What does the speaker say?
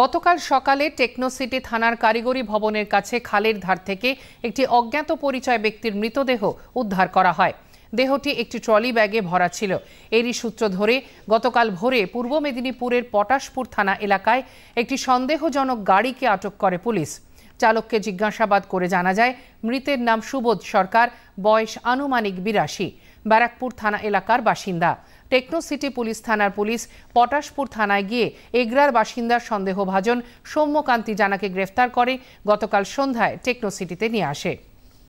গতকাল সকালে টেকনোসিটি থানার কারিগরি ভবনের কাছে খালের ধার থেকে একটি অজ্ঞাত পরিচয় ব্যক্তির মৃতদেহ উদ্ধার করা হয় দেহটি একটি ট্রলি ব্যাগে ভরা ছিল এরই সূত্র ধরে গতকাল ভোরে পূর্ব মেদিনীপুরের পটাশপুর থানা এলাকায় একটি সন্দেহজনক গাড়িকে আটক করে পুলিশ চালককে জিজ্ঞাসাবাদ করে জানা যায় মৃতের নাম সুবোধ সরকার বয়স আনুমানিক বিরাশি ব্যারাকপুর থানা এলাকার বাসিন্দা টেকনোসিটি পুলিশ থানার পুলিশ পটাশপুর থানায় গিয়ে এগরার বাসিন্দার সন্দেহভাজন সৌম্যকান্তি জানাকে গ্রেফতার করে গতকাল সন্ধ্যায় টেকনোসিটিতে নিয়ে আসে